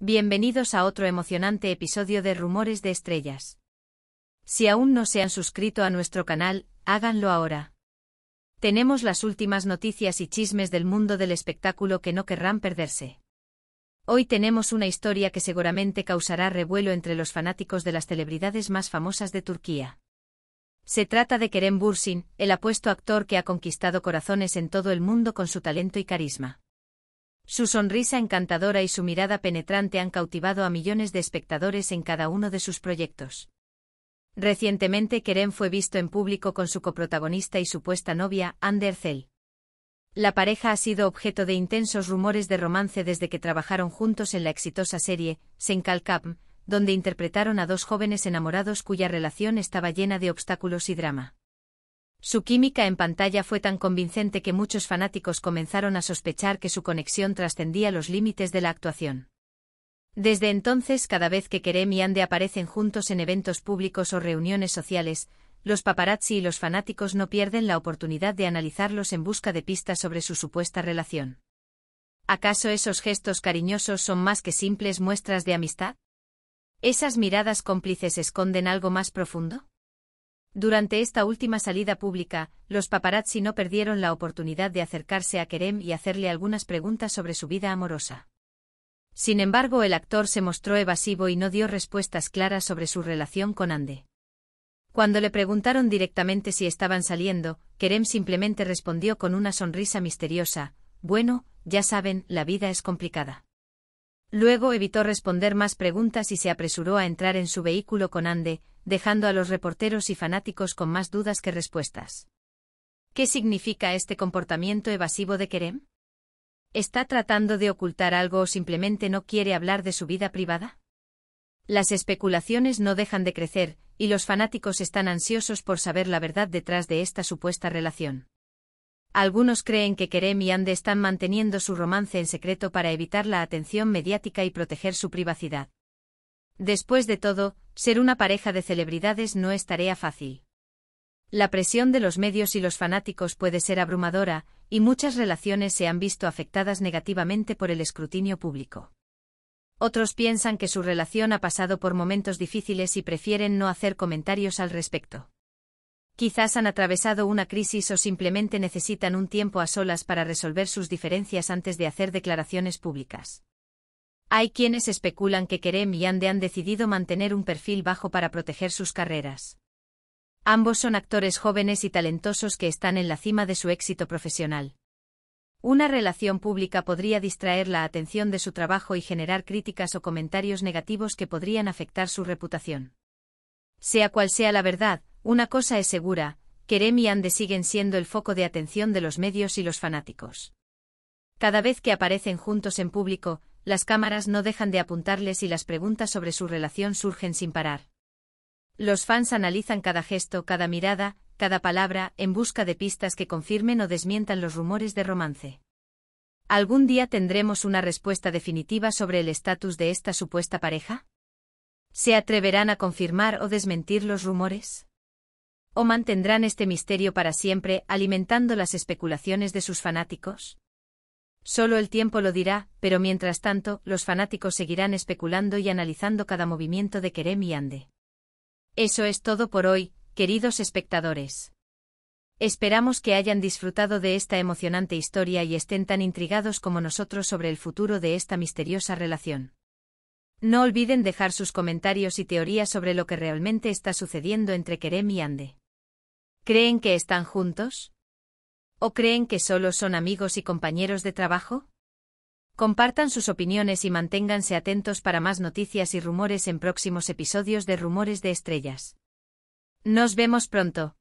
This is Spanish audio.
Bienvenidos a otro emocionante episodio de Rumores de Estrellas. Si aún no se han suscrito a nuestro canal, háganlo ahora. Tenemos las últimas noticias y chismes del mundo del espectáculo que no querrán perderse. Hoy tenemos una historia que seguramente causará revuelo entre los fanáticos de las celebridades más famosas de Turquía. Se trata de Kerem Bursin, el apuesto actor que ha conquistado corazones en todo el mundo con su talento y carisma. Su sonrisa encantadora y su mirada penetrante han cautivado a millones de espectadores en cada uno de sus proyectos. Recientemente Kerem fue visto en público con su coprotagonista y supuesta novia, Ander Zell. La pareja ha sido objeto de intensos rumores de romance desde que trabajaron juntos en la exitosa serie, Senkalkap, donde interpretaron a dos jóvenes enamorados cuya relación estaba llena de obstáculos y drama. Su química en pantalla fue tan convincente que muchos fanáticos comenzaron a sospechar que su conexión trascendía los límites de la actuación. Desde entonces, cada vez que Kerem y Ande aparecen juntos en eventos públicos o reuniones sociales, los paparazzi y los fanáticos no pierden la oportunidad de analizarlos en busca de pistas sobre su supuesta relación. ¿Acaso esos gestos cariñosos son más que simples muestras de amistad? ¿Esas miradas cómplices esconden algo más profundo? Durante esta última salida pública, los paparazzi no perdieron la oportunidad de acercarse a Kerem y hacerle algunas preguntas sobre su vida amorosa. Sin embargo, el actor se mostró evasivo y no dio respuestas claras sobre su relación con Ande. Cuando le preguntaron directamente si estaban saliendo, Kerem simplemente respondió con una sonrisa misteriosa, bueno, ya saben, la vida es complicada. Luego evitó responder más preguntas y se apresuró a entrar en su vehículo con Ande, dejando a los reporteros y fanáticos con más dudas que respuestas. ¿Qué significa este comportamiento evasivo de Kerem? ¿Está tratando de ocultar algo o simplemente no quiere hablar de su vida privada? Las especulaciones no dejan de crecer, y los fanáticos están ansiosos por saber la verdad detrás de esta supuesta relación. Algunos creen que Kerem y Ande están manteniendo su romance en secreto para evitar la atención mediática y proteger su privacidad. Después de todo, ser una pareja de celebridades no es tarea fácil. La presión de los medios y los fanáticos puede ser abrumadora, y muchas relaciones se han visto afectadas negativamente por el escrutinio público. Otros piensan que su relación ha pasado por momentos difíciles y prefieren no hacer comentarios al respecto. Quizás han atravesado una crisis o simplemente necesitan un tiempo a solas para resolver sus diferencias antes de hacer declaraciones públicas. Hay quienes especulan que Kerem y Ande han decidido mantener un perfil bajo para proteger sus carreras. Ambos son actores jóvenes y talentosos que están en la cima de su éxito profesional. Una relación pública podría distraer la atención de su trabajo y generar críticas o comentarios negativos que podrían afectar su reputación. Sea cual sea la verdad, una cosa es segura, Kerem y Ande siguen siendo el foco de atención de los medios y los fanáticos. Cada vez que aparecen juntos en público, las cámaras no dejan de apuntarles y las preguntas sobre su relación surgen sin parar. Los fans analizan cada gesto, cada mirada, cada palabra, en busca de pistas que confirmen o desmientan los rumores de romance. ¿Algún día tendremos una respuesta definitiva sobre el estatus de esta supuesta pareja? ¿Se atreverán a confirmar o desmentir los rumores? ¿O mantendrán este misterio para siempre alimentando las especulaciones de sus fanáticos? Solo el tiempo lo dirá, pero mientras tanto, los fanáticos seguirán especulando y analizando cada movimiento de Kerem y Ande. Eso es todo por hoy, queridos espectadores. Esperamos que hayan disfrutado de esta emocionante historia y estén tan intrigados como nosotros sobre el futuro de esta misteriosa relación. No olviden dejar sus comentarios y teorías sobre lo que realmente está sucediendo entre Kerem y Ande. ¿Creen que están juntos? ¿O creen que solo son amigos y compañeros de trabajo? Compartan sus opiniones y manténganse atentos para más noticias y rumores en próximos episodios de Rumores de Estrellas. Nos vemos pronto.